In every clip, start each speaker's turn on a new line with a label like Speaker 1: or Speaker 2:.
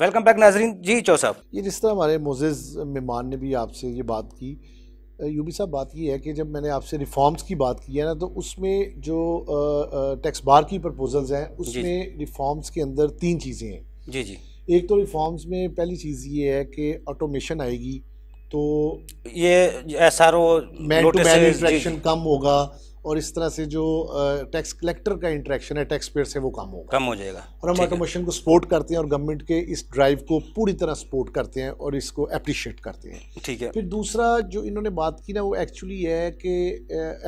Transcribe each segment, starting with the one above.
Speaker 1: Welcome back नाजरीन जी चौ साहब ये जिस तरह हमारे मोजेज़ मेहमान ने भी आपसे ये बात की यूबी साहब बात की है कि जब मैंने आपसे रिफॉर्म्स की बात की है ना तो उसमें जो टैक्स बार की प्रपोजल्स हैं उसमें रिफॉर्म्स के अंदर तीन चीज़ें हैं जी जी एक तो रिफॉर्म्स में पहली चीज़ ये है कि ऑटोमेशन आएगी तो ये S R O man to man कम होगा और इस तरह से जो टैक्स कलेक्टर का इंट्रैक्शन है टैक्स पेयर से वो कम होगा कम हो जाएगा और हम ऑटोमेशन को सपोर्ट करते हैं और गवर्नमेंट के इस ड्राइव को पूरी तरह सपोर्ट करते हैं और इसको अप्रिशिएट करते हैं ठीक है फिर दूसरा जो इन्होंने बात की ना वो एक्चुअली है कि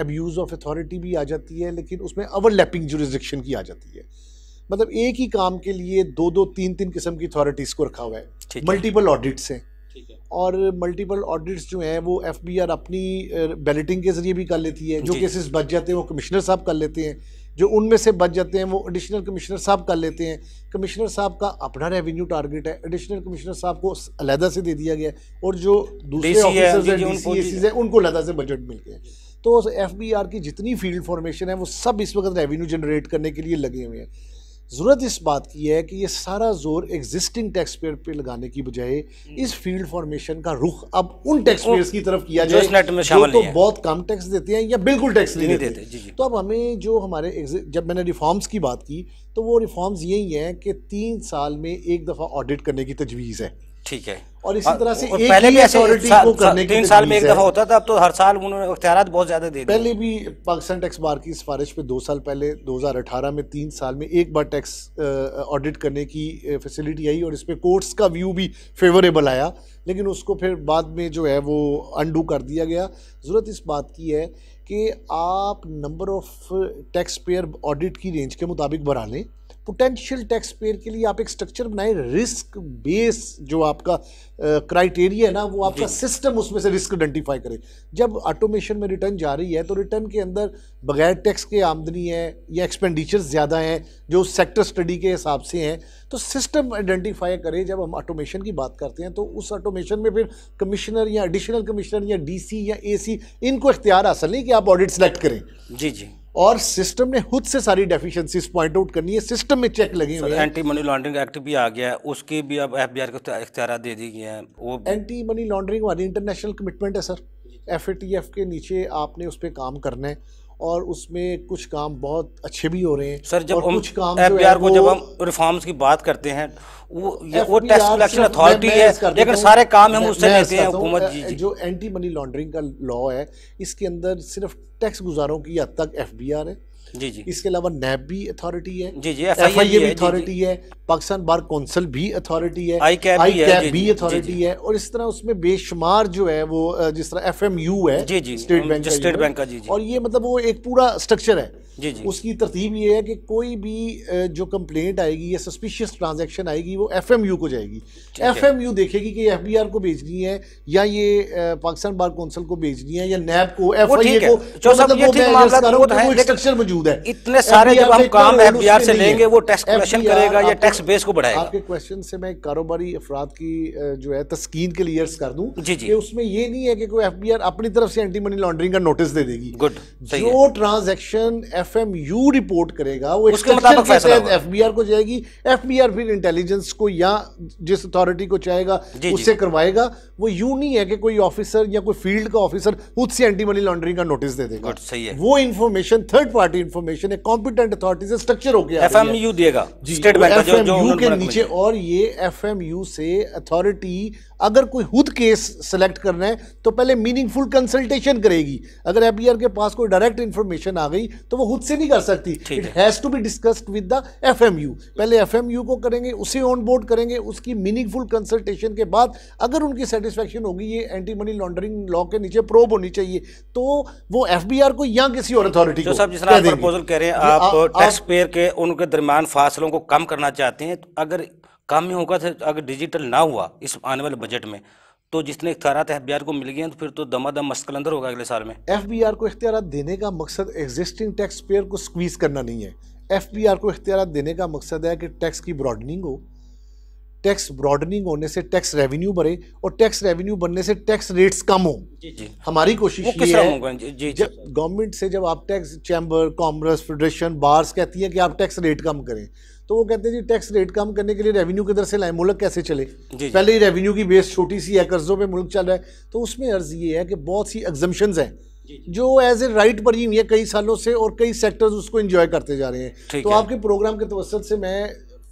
Speaker 1: एब्यूज़ ऑफ अथॉरिटी भी आ जाती है लेकिन उसमें ओवरलैपिंग जुरिस्डिक्शन की आ जाती है मतलब एक ही काम के लिए दो दो तीन तीन किस्म की अथॉरिटीज़ को रखा हुआ है मल्टीपल ऑडिट्स हैं और मल्टीपल ऑडिट्स जो हैं वो एफ बी आर अपनी बैलेटिंग के ज़रिए भी कर लेती है जो केसेस बच जाते हैं वो कमिश्नर साहब कर लेते हैं जो उनमें से बच जाते हैं वो एडिशनल कमिश्नर साहब कर लेते हैं कमिश्नर साहब का अपना रेवेन्यू टारगेट है एडिशनल कमिश्नर साहब को अलहदा से दे दिया गया है और जो दूसरे ऑफिसर्स हैं डीसीएसीज हैं उनको अलहदा से बजट मिल गया है तो एफ बी आर की जितनी फील्ड फॉर्मेशन है वो सब इस वक्त रेवेन्यू जनरेट करने के लिए लगे हुए हैं ज़रूरत इस बात की है कि ये सारा जोर एग्जिस्टिंग टैक्स पेयर पे लगाने की बजाय हम्म। इस फील्ड फॉर्मेशन का रुख अब उन टैक्स तो पेयर की तरफ किया जाए जो तो बहुत कम टैक्स देते हैं या बिल्कुल टैक्स नहीं, नहीं देते, देते। तो अब हमें जो हमारे जब मैंने रिफॉर्म्स की बात की तो वो रिफॉर्म्स यही हैं कि तीन साल में एक दफ़ा ऑडिट करने की तजवीज़ है
Speaker 2: ठीक है और इसी हाँ, तरह से
Speaker 3: एक पहले भी अथॉरिटी को करने तीन तो साल में एक दफा
Speaker 1: होता था अब तो हर साल उन्होंने अख्तियार बहुत ज्यादा दे पहले भी पाकिस्तान टैक्स बार की सिफारिश पे दो साल पहले 2018 में तीन साल में एक बार टैक्स ऑडिट करने की फैसिलिटी आई और इस पर कोर्ट्स का व्यू भी फेवरेबल आया लेकिन उसको फिर बाद में जो है वो अंडू कर दिया गया ज़रूरत इस बात की है कि आप number of tax payer audit की रेंज के मुताबिक बढ़ा लें पोटेंशियल टैक्स पेयर के लिए आप एक स्ट्रक्चर बनाए रिस्क बेस जो आपका क्राइटेरिया है ना वो आपका सिस्टम उसमें से रिस्क आइडेंटिफाई करे जब ऑटोमेशन में रिटर्न जा रही है तो रिटर्न के अंदर बगैर टैक्स के आमदनी है या एक्सपेंडिचर ज़्यादा हैं जो उस सेक्टर स्टडी के हिसाब से हैं तो सिस्टम आइडेंटिफाई करें जब हम ऑटोमेशन की बात करते हैं तो उस ऑटोमेशन में फिर कमिश्नर या एडिशनल कमिश्नर या सी या सी इनको इख्तियार हासिल नहीं कि आप ऑडिट सेलेक्ट करें जी जी और सिस्टम ने खुद से सारी डेफिशिएंसीज पॉइंट आउट करनी है सिस्टम में चेक लगे हुए एंटी
Speaker 2: मनी लॉन्ड्रिंग एक्ट भी आ गया है उसके भी अब एफ बी आर को इख्तियार दे दी गए हैं वो एंटी
Speaker 1: मनी लॉन्ड्रिंग वाली इंटरनेशनल कमिटमेंट है सर एफ के नीचे आपने उस पर काम करना है और उसमें कुछ काम बहुत अच्छे भी हो रहे हैं सर जब कुछ काम एफ को जब हम
Speaker 2: रिफॉर्म्स की बात करते हैं वो वो टैक्स कलेक्शन अथॉरिटी है लेकिन सारे काम हम उससे लेते हैं हुकूमत जी, जी
Speaker 1: जो एंटी मनी लॉन्ड्रिंग का लॉ है इसके अंदर सिर्फ टैक्स गुजारों की हद तक एफ है जी जी इसके अलावा नैब भी अथॉरिटी है जी जी एफ आई भी अथॉरिटी है पाकिस्तान बार कौंसिल भी अथॉरिटी है आई कैब भी अथॉरिटी है और इस तरह उसमें बेशुमार जो है वो जिस तरह एफ एम यू है स्टेट बैंक स्टेट बैंक का और ये मतलब वो एक पूरा स्ट्रक्चर है जी जी उसकी तरतीब ये है कि कोई भी जो कंप्लेंट आएगी या सस्पिशियस ट्रांजेक्शन आएगी वो एफ एम यू को जाएगी एफ एम यू देखेगी कि एफ बी आर को भेजनी है या ये पाकिस्तान बार काउंसिल को भेजनी है या नैब को एफ आई ए को
Speaker 2: स्ट्रक्चर मतलब
Speaker 1: तो मौजूद है इतने सारे जब हम काम से लेंगे वो टैक्स करेगा या टैक्स बेस को बढ़ाएगा आपके क्वेश्चन से मैं कारोबारी अफराद की जो है तस्कीन के लिए कर दूँ उसमें ये नहीं है कि कोई एफ बी आर अपनी तरफ से एंटी मनी लॉन्ड्रिंग का नोटिस दे देगी गुड जो transaction F F M U report करेगा वो उसके मुताबिक एफ बी आर को जाएगी एफ बी आर फिर इंटेलिजेंस को या जिस अथॉरिटी को चाहेगा उससे करवाएगा वो यू नहीं है कि कोई ऑफिसर या कोई फील्ड का ऑफिसर खुद से एंटी मनी लॉन्ड्रिंग का नोटिस दे देगा सही है वो इन्फॉर्मेशन थर्ड पार्टी इन्फॉर्मेशन एक कॉम्पिटेंट अथॉरिटी से स्ट्रक्चर हो गया एफ एम यू देगा एफ एम यू के नीचे और ये एफ एम यू से अथॉरिटी अगर कोई खुद केस सेलेक्ट करना है तो पहले मीनिंगफुल कंसल्टेशन करेगी अगर एफ बी आर के पास कोई डायरेक्ट इन्फॉर्मेशन आ गई तो वो खुद खुद से नहीं कर सकती it has to be discussed with the FMU पहले एफएमयू को करेंगे उसे ऑन बोर्ड करेंगे उसकी मीनिंगफुल कंसल्टेशन के बाद अगर उनकी सेटिस्फेक्शन होगी ये एंटी मनी लॉन्ड्रिंग लॉ के नीचे प्रोब होनी चाहिए तो वो एफबीआर को या किसी और अथॉरिटी तो को साहब जिस आप प्रपोजल कह रहे हैं आप टैक्स
Speaker 2: पेयर के उनके दरमियान फासलों को कम करना चाहते हैं तो अगर कम ही होगा तो अगर डिजिटल ना हुआ इस आने वाले बजट में तो जिसने इख्तियारत एफ बी आर को मिल गए तो फिर तो दमादम मस्कल अंदर होगा अगले साल में
Speaker 1: एफ बी आर को इख्तियार देने का मकसद एग्जिस्टिंग टैक्स पेयर को स्क्वीज़ करना नहीं है एफ बी आर को इख्तियार देने का मकसद है कि टैक्स की ब्रॉडनिंग हो टैक्स ब्रॉडनिंग होने से टैक्स रेवेन्यू बढ़े और टैक्स रेवेन्यू बनने से टैक्स रेट्स कम हो जी जी हमारी कोशिश ये है जब गवर्नमेंट से जब आप tax chamber commerce federation bars कहती है कि आप टैक्स रेट कम करें तो वो कहते हैं जी टैक्स रेट कम करने के लिए रेवेन्यू किधर से लाए मुल्क कैसे चले जी पहले ही रेवेन्यू की बेस छोटी सी है कर्जों पे मुल्क चल रहा है तो उसमें अर्ज ये है कि बहुत सी एग्जम्पन्स हैं जो एज ए राइट पर हुई है कई सालों से और कई सेक्टर्स उसको इंजॉय करते जा रहे हैं तो है। आपके प्रोग्राम के तवसत से मैं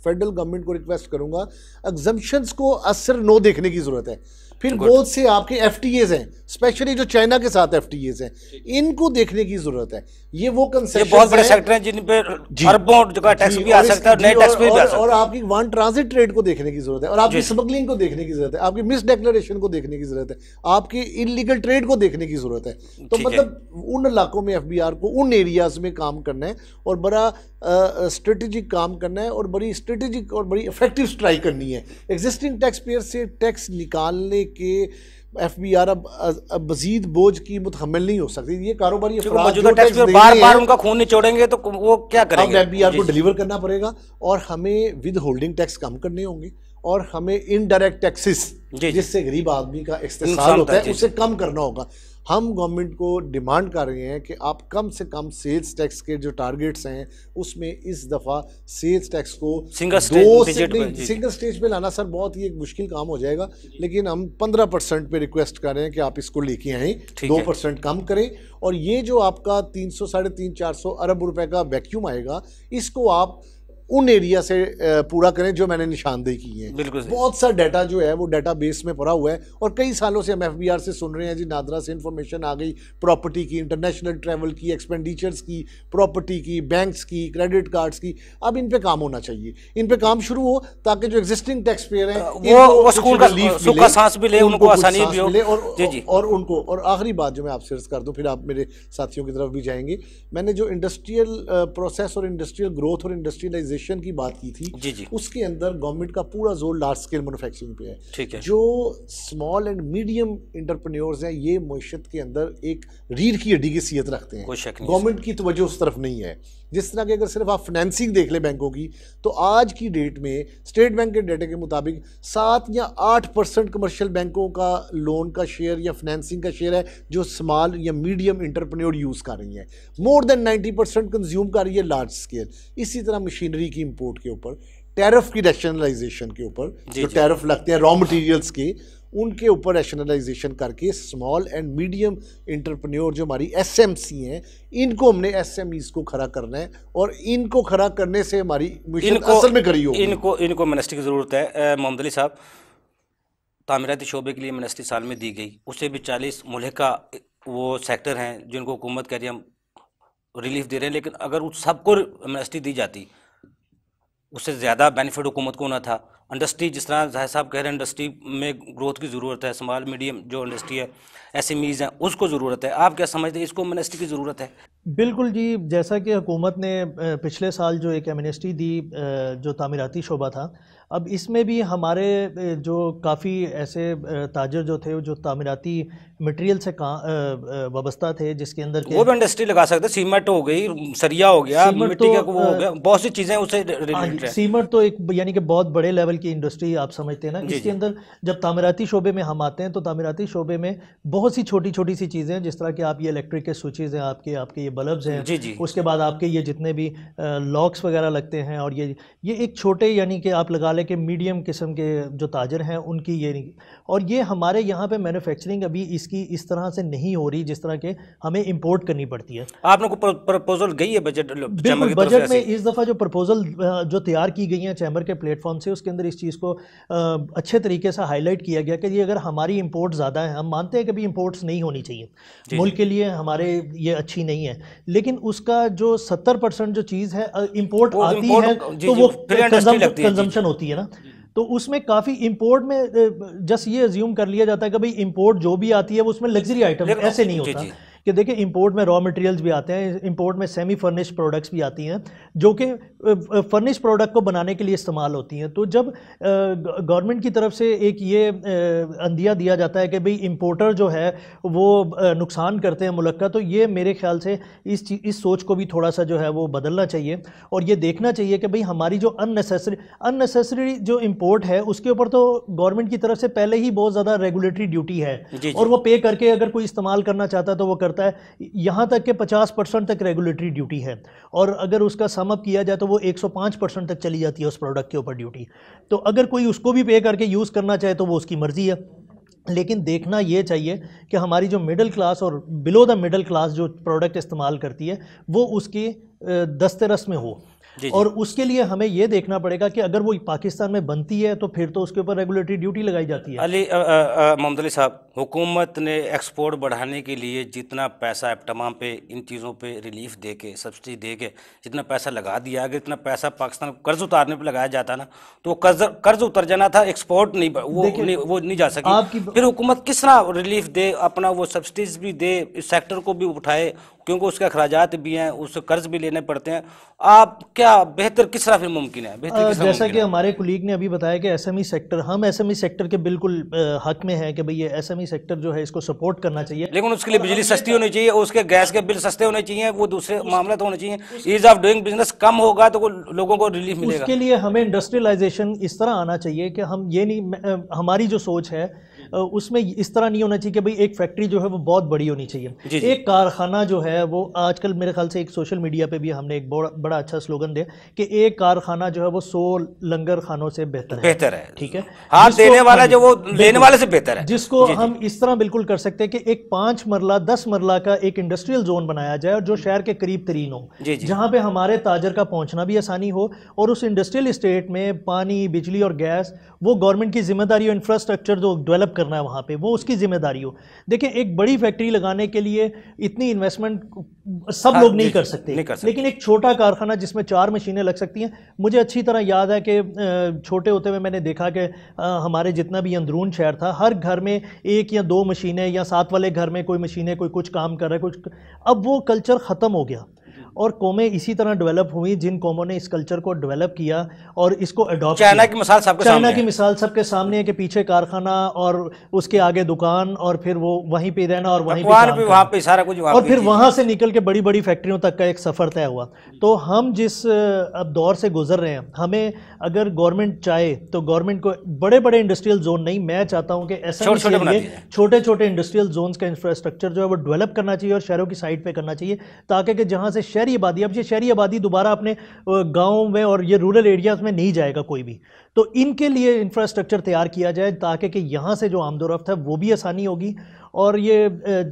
Speaker 1: फेडरल गवर्नमेंट को रिक्वेस्ट करूँगा एग्जम्पन्स को असर नो देखने की ज़रूरत है फिर बहुत से आपके एफ हैं स्पेशली जो चाइना के साथ एफ हैं इनको देखने की जरूरत है ये वो कंसेप्ट बहुत बड़े सेक्टर
Speaker 2: हैं जिन पे अरबों का टैक्स भी आ सकता है नए टैक्स भी आ सकता है और
Speaker 1: आपकी वन ट्रांसिट ट्रेड को देखने की जरूरत है और आपकी स्मगलिंग को देखने की जरूरत है आपकी मिस डिक्लेरेशन को देखने की जरूरत है आपकी इनलीगल ट्रेड को देखने की जरूरत है तो मतलब उन इलाकों में एफ को उन एरियाज में काम करना है और बड़ा स्ट्रेटेजिक काम करना है और बड़ी स्ट्रेटेजिक और बड़ी इफेक्टिव स्ट्राइक करनी है एग्जिस्टिंग टैक्स पेयर से टैक्स निकालने कि एफ बी आर अब मजीद बोझ की मुतहमल नहीं हो सकती ये कारोबारी बार बार उनका
Speaker 2: खून निचोड़ेंगे तो वो क्या करेंगे एफ बी आर को डिलीवर
Speaker 1: करना पड़ेगा और हमें विद होल्डिंग टैक्स कम करने होंगे और हमें इनडायरेक्ट टैक्सेस जिससे गरीब आदमी का इस्तेमाल होता है उसे कम करना होगा हम गवर्नमेंट को डिमांड कर रहे हैं कि आप कम से कम सेल्स टैक्स के जो टारगेट्स हैं उसमें इस दफ़ा सेल्स टैक्स को
Speaker 4: सिंगल दो से, सिंगल
Speaker 1: स्टेज पे लाना सर बहुत ही एक मुश्किल काम हो जाएगा लेकिन हम पंद्रह परसेंट पर रिक्वेस्ट कर रहे हैं कि आप इसको लेके आएँ दो परसेंट कम करें और ये जो आपका तीन सौ साढ़े तीन चार सौ अरब रुपये का वैक्यूम आएगा इसको आप उन एरिया से पूरा करें जो मैंने निशानदेही की है बिल्कुल बहुत सा डाटा जो है वो डाटा बेस में भरा हुआ है और कई सालों से हम एफ से सुन रहे हैं जी नादरा से इन्फॉर्मेशन आ गई प्रॉपर्टी की इंटरनेशनल ट्रैवल की एक्सपेंडिचर्स की प्रॉपर्टी की बैंक्स की क्रेडिट कार्ड्स की अब इन पे काम होना चाहिए इन पे काम शुरू हो ताकि जो एग्जिस्टिंग टैक्स पेयर हैं उनको और उनको और आखिरी बात जो मैं आपसे अर्ज कर दूँ फिर आप मेरे साथियों की तरफ भी जाएंगे मैंने जो इंडस्ट्रियल प्रोसेस और इंडस्ट्रियल ग्रोथ और इंडस्ट्रियलाइजेशन ट्रांजिशन की बात की थी जी जी उसके अंदर गवर्नमेंट का पूरा जोर लार्ज स्केल मैनुफैक्चरिंग पे है ठीक है जो स्मॉल एंड मीडियम इंटरप्रन्योर्स हैं ये मीशत के अंदर एक रीढ़ की अड्डी की सीयत रखते हैं गवर्नमेंट की तोज्जो उस तरफ नहीं है जिस तरह के अगर सिर्फ आप फाइनेंसिंग देख लें बैंकों की तो आज की डेट में स्टेट बैंक के डेटा के मुताबिक सात या आठ परसेंट कमर्शियल बैंकों का लोन का शेयर या फाइनेंसिंग का शेयर है जो स्मॉल या मीडियम इंटरप्रन्योर यूज़ कर रही है more than ninety percent consume कर रही है लार्ज स्केल इसी तरह मशीनरी यूवी की इम्पोर्ट के ऊपर टैरफ की रैशनलाइजेशन के ऊपर जो टैरफ लगते हैं रॉ मटेरियल्स के उनके ऊपर रैशनलाइजेशन करके स्मॉल एंड मीडियम इंटरप्रन्योर जो हमारी एस एम सी हैं इनको हमने एस एम ईज को खड़ा करना है और इनको खड़ा करने से हमारी इनको, असल में करी होगी इनको
Speaker 2: इनको मिनिस्ट्री की ज़रूरत है मोहम्मद अली साहब तामीराती शोबे के लिए मिनिस्ट्री साल में दी गई उससे भी चालीस मुलहका वो सेक्टर हैं जिनको हुकूमत कह रही हम रिलीफ दे रहे हैं लेकिन अगर उस सबको मिनिस्ट्री दी जाती उससे ज़्यादा बेनिफिट हुकूमत को ना था इंडस्ट्री जिस तरह जाहिर साहब कह रहे हैं इंडस्ट्री में ग्रोथ की ज़रूरत है स्मॉल मीडियम जो इंडस्ट्री है ऐसे मीज़ हैं उसको ज़रूरत है आप क्या समझते हैं इसको मिनिस्ट्री की ज़रूरत है
Speaker 4: बिल्कुल जी जैसा कि हुकूमत ने पिछले साल जो एक एमिनिस्ट्री दी जो तामीराती शोबा था अब इसमें भी हमारे जो काफ़ी ऐसे ताजर जो थे जो तामीराती मटेरियल से वाबस्ता थे जिसके अंदर वो भी इंडस्ट्री लगा
Speaker 2: सकते सीमेंट हो गई सरिया हो गया मिट्टी तो, का वो हो गया बहुत सी चीज़ें उसे सीमेंट
Speaker 4: हाँ तो एक यानी कि बहुत बड़े लेवल की इंडस्ट्री आप समझते हैं ना इसके अंदर जब तामीराती शोबे में हम आते हैं तो तामीराती शोबे में बहुत सी छोटी छोटी सी चीज़ें हैं जिस तरह के आप ये इलेक्ट्रिक के स्विचेज़ हैं आपके आपके ये बल्ब्स हैं उसके बाद आपके ये जितने भी लॉक्स वगैरह लगते हैं और ये ये एक छोटे यानी कि आप लगा वाले के मीडियम किस्म के जो ताजर हैं उनकी ये नहीं और ये हमारे यहाँ पे मैन्युफैक्चरिंग अभी इसकी इस तरह से नहीं हो रही जिस तरह के हमें इंपोर्ट करनी पड़ती है
Speaker 2: आप लोगों को प्रपोजल गई है बजट बिल्कुल बजट में
Speaker 4: इस दफ़ा जो प्रपोजल जो तैयार की गई है चैम्बर के प्लेटफॉर्म से उसके अंदर इस चीज़ को अच्छे तरीके से हाईलाइट किया गया कि ये अगर हमारी इम्पोर्ट ज़्यादा है हम मानते हैं कि भी इम्पोर्ट्स नहीं होनी चाहिए मुल्क के लिए हमारे ये अच्छी नहीं है लेकिन उसका जो सत्तर परसेंट जो चीज़ है इम्पोर्ट आती है तो वो कंजम्पशन होती है होती है ना तो उसमें काफ़ी इंपोर्ट में जस्ट ये ज्यूम कर लिया जाता है कि भाई इंपोर्ट जो भी आती है वो उसमें लग्जरी आइटम ऐसे नहीं होता कि देखिए इंपोर्ट में रॉ मटेरियल्स भी आते हैं इंपोर्ट में सेमी फर्निश्ड प्रोडक्ट्स भी आती हैं जो कि फर्निश्ड प्रोडक्ट को बनाने के लिए इस्तेमाल होती हैं तो जब गवर्नमेंट की तरफ से एक ये अंदिया दिया जाता है कि भाई इम्पोर्टर जो है वो नुकसान करते हैं मुल्क का तो ये मेरे ख्याल से इस इस सोच को भी थोड़ा सा जो है वो बदलना चाहिए और ये देखना चाहिए कि भाई हमारी जो अननेसेसरी अननेसेसरी जो इम्पोर्ट है उसके ऊपर तो गवर्नमेंट की तरफ से पहले ही बहुत ज़्यादा रेगुलेटरी ड्यूटी है जी और जी। वो पे करके अगर कोई इस्तेमाल करना चाहता तो वो कर करता है यहाँ तक कि 50 परसेंट तक रेगुलेटरी ड्यूटी है और अगर उसका समअप किया जाए तो वो 105 परसेंट तक चली जाती है उस प्रोडक्ट के ऊपर ड्यूटी तो अगर कोई उसको भी पे करके यूज़ करना चाहे तो वो उसकी मर्ज़ी है लेकिन देखना ये चाहिए कि हमारी जो मिडिल क्लास और बिलो द मिडिल क्लास जो प्रोडक्ट इस्तेमाल करती है वो उसके दस्तरस रस में हो जी और उसके लिए हमें ये देखना पड़ेगा कि अगर वो पाकिस्तान में बनती है तो फिर तो उसके ऊपर रेगुलेटरी ड्यूटी लगाई जाती है
Speaker 2: अली मोहम्मद अली साहब हुकूमत ने एक्सपोर्ट बढ़ाने के लिए जितना पैसा एपटमाम पे इन चीज़ों पे रिलीफ दे के सब्सिडी दे के जितना पैसा लगा दिया अगर इतना पैसा पाकिस्तान को कर्ज उतारने पर लगाया जाता ना तो कर्ज कर्ज उतर जाना था एक्सपोर्ट नहीं वो वो नहीं जा सकी फिर हुकूमत किस तरह रिलीफ दे अपना वो सब्सिडीज भी दे इस सेक्टर को भी उठाए क्योंकि उसके अखराज भी हैं उससे कर्ज भी लेने पड़ते हैं आप क्या बेहतर किस तरह फिर मुमकिन है बेहतर जैसा कि
Speaker 4: हमारे कुलीग ने अभी बताया कि एसएमई सेक्टर e हम एसएमई सेक्टर e के बिल्कुल हक में है कि भाई ये एसएमई सेक्टर e जो है इसको सपोर्ट करना चाहिए
Speaker 2: लेकिन उसके लिए बिजली सस्ती होनी चाहिए उसके गैस के बिल सस्ते होने चाहिए वो दूसरे मामले तो होने चाहिए ईज ऑफ डूइंग बिजनेस कम होगा तो लोगों को रिलीफ मिलेगा उसके लिए
Speaker 4: हमें इंडस्ट्रियलाइजेशन इस तरह आना चाहिए कि हम ये नहीं हमारी जो सोच है उसमें इस तरह नहीं होना चाहिए कि भाई एक फैक्ट्री जो है वो बहुत बड़ी होनी चाहिए जी एक कारखाना जो है वो आजकल मेरे ख्याल से एक सोशल मीडिया पे भी हमने एक बड़ा बड़ा अच्छा स्लोगन दिया कि एक कारखाना जो है वो सौ लंगर खानों से बेहतर बेहतर है ठीक है हाथ देने वाला हाँ जो वो लेने वाले से बेहतर है जिसको हम इस तरह बिल्कुल कर सकते हैं कि एक पांच मरला दस मरला का एक इंडस्ट्रियल जोन बनाया जाए और जो शहर के करीब तरीन हो जहाँ पे हमारे ताजर का पहुंचना भी आसानी हो और उस इंडस्ट्रियल स्टेट में पानी बिजली और गैस वो गवर्नमेंट की जिम्मेदारी और इंफ्रास्ट्रक्चर जो डेवलप करना है वहाँ पे वो उसकी जिम्मेदारी हो देखिए एक बड़ी फैक्ट्री लगाने के लिए इतनी इन्वेस्टमेंट सब हाँ, लोग नहीं कर सकते नहीं कर सकते लेकिन एक छोटा कारखाना जिसमें चार मशीनें लग सकती हैं मुझे अच्छी तरह याद है कि छोटे होते हुए मैंने देखा कि हमारे जितना भी अंदरून शहर था हर घर में एक या दो मशीनें या सात वाले घर में कोई मशीनें कोई कुछ काम कर रहा है कुछ अब वो कल्चर ख़त्म हो गया और कौमें इसी तरह डेवलप हुई जिन कौमों ने इस कल्चर को डेवलप किया और इसको अडॉप्ट चाइना की मिसाल सबके चाइना की मिसाल सबके सामने है कि पीछे कारखाना और उसके आगे दुकान और फिर वो वहीं पे रहना और वहीं पर वहाँ
Speaker 2: पे सारा कुछ और फिर वहाँ
Speaker 4: से निकल के बड़ी बड़ी फैक्ट्रियों तक का एक सफ़र तय हुआ तो हम जिस अब दौर से गुजर रहे हैं हमें अगर गवर्नमेंट चाहे तो गवर्नमेंट को बड़े बड़े इंडस्ट्रियल जोन नहीं मैं चाहता हूँ कि ऐसा छोटे छोटे इंडस्ट्रियल जोन का इंफ्रास्ट्रक्चर जो है वो डेवलप करना चाहिए और शहरों की साइड पर करना चाहिए ताकि जहाँ से शहर शहरी आबादी अब ये शहरी आबादी दोबारा अपने गाँव में और ये रूरल एरियाज़ में नहीं जाएगा कोई भी तो इनके लिए इंफ्रास्ट्रक्चर तैयार किया जाए ताकि कि यहाँ से जो आमदोरफ्त है वो भी आसानी होगी और ये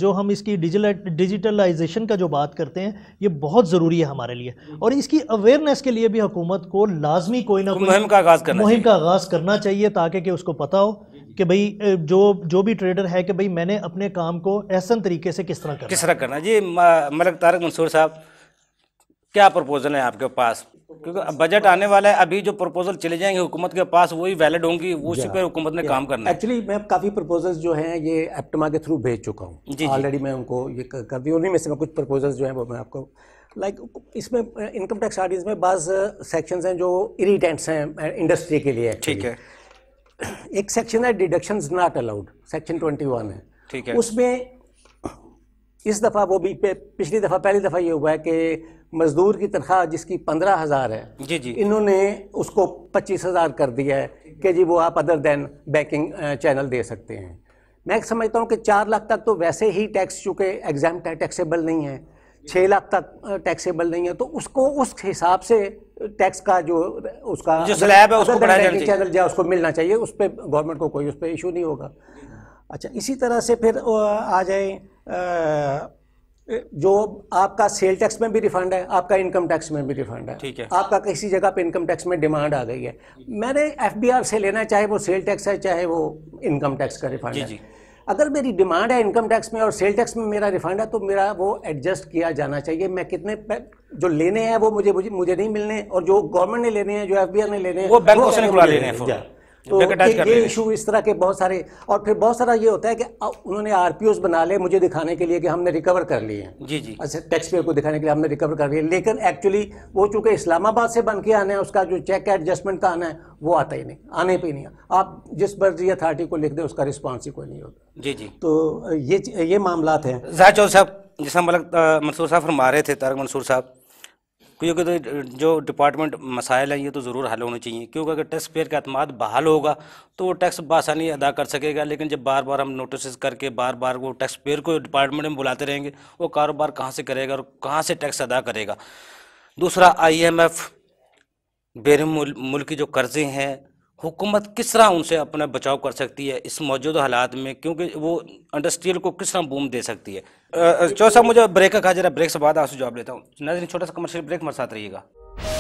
Speaker 4: जो हम इसकी डिजिटलाइजेशन का जो बात करते हैं ये बहुत ज़रूरी है हमारे लिए और इसकी अवेयरनेस के लिए भी हुकूमत को लाजमी कोई ना कोई मुहिम का आगाज़ करना मुहिम का आगाज़ करना चाहिए ताकि कि उसको पता हो कि भाई जो जो भी ट्रेडर है कि भाई मैंने अपने काम को ऐसा तरीके से किस तरह करना
Speaker 2: किस तरह करना जी मलक तारक मंसूर साहब क्या प्रपोजल है आपके पास क्योंकि बजट आने वाला है अभी जो प्रपोजल चले जाएंगे हुकूमत के पास वही वैलिड होंगी उसी पर हुकूमत ने काम करना है
Speaker 3: एक्चुअली मैं काफ़ी प्रपोजल्स जो हैं ये एप्टमा के थ्रू भेज चुका हूँ ऑलरेडी मैं उनको ये कर दी उन्हीं में से मैं कुछ प्रपोजल्स जो हैं वो मैं आपको लाइक इसमें इनकम टैक्स ऑडियंस में बाज सेक्शंस uh, हैं जो इरीटेंट्स हैं इंडस्ट्री uh, के लिए ठीक है एक सेक्शन है deductions not allowed section one है ठीक है उसमें इस दफ़ा वो भी पिछली दफ़ा पहली दफ़ा ये हुआ है कि मज़दूर की तनख्वाह जिसकी पंद्रह हज़ार है जी जी इन्होंने उसको पच्चीस हज़ार कर दिया है कि जी वो आप अदर देन बैंकिंग चैनल दे सकते हैं मैं समझता हूँ कि चार लाख तक तो वैसे ही टैक्स चूँकि एग्जाम टैक्सेबल नहीं है छः लाख तक टैक्सेबल नहीं है तो उसको उस हिसाब से टैक्स का जो उसका जो स्लैब है उसको चैनल जो उसको मिलना चाहिए उस पर गवर्नमेंट को कोई उस पर इशू नहीं होगा अच्छा इसी तरह से फिर आ जाए जो आपका सेल टैक्स में भी रिफंड है आपका इनकम टैक्स में भी रिफंड है ठीक है आपका किसी जगह पे इनकम टैक्स में डिमांड आ गई है मैंने एफबीआर से लेना चाहे वो सेल टैक्स है चाहे वो इनकम टैक्स का रिफंड है अगर मेरी डिमांड है इनकम टैक्स में और सेल टैक्स में मेरा रिफंड है तो मेरा वो एडजस्ट किया जाना चाहिए मैं कितने जो लेने हैं वो मुझे मुझे नहीं मिलने और जो गवर्नमेंट ने लेने हैं जो एफ ने लेने हैं वो बैंक से लेने हैं
Speaker 4: तो ये इशू
Speaker 3: इस तरह के बहुत सारे और फिर बहुत सारा ये होता है कि उन्होंने आरपीओस बना ले मुझे दिखाने के लिए कि हमने रिकवर कर लिए हैं जी जी अच्छा टैक्स पेयर को दिखाने के लिए हमने रिकवर कर लिए लेकिन एक्चुअली वो चूंकि इस्लामाबाद से बन के आना है उसका जो चेक एडजस्टमेंट का आना है वो आता ही नहीं आने पर नहीं आप जिस मर्जी अथॉरिटी को लिख दें उसका रिस्पॉन्स ही कोई नहीं होता जी जी तो ये ये मामला हैं
Speaker 2: जहा साहब जैसा मतलब मंसूर साहब फरमा रहे थे तारक मंसूर साहब क्योंकि तो जो डिपार्टमेंट मसाइल हैं ये तो ज़रूर हल होने चाहिए क्योंकि अगर टैक्स पेयर का अतमाद बहाल होगा तो वो टैक्स बसानी अदा कर सकेगा लेकिन जब बार बार हम नोटिस करके बार बार वो टैक्स पेयर को डिपार्टमेंट में बुलाते रहेंगे वो कारोबार कहाँ से करेगा और कहाँ से टैक्स अदा करेगा दूसरा आई एम एफ बेर मुल्क की जो कर्जे हैं हुकूमत किस तरह उनसे अपना बचाव कर सकती है इस मौजूदा हालात में क्योंकि वो इंडस्ट्रियल को किस तरह बूम दे सकती है चौथा मुझे ब्रेक का कहा जा रहा है ब्रेक से बाद आपसे जवाब लेता हूँ नजर छोटा सा कमर्शियल ब्रेक मेरे साथ रहिएगा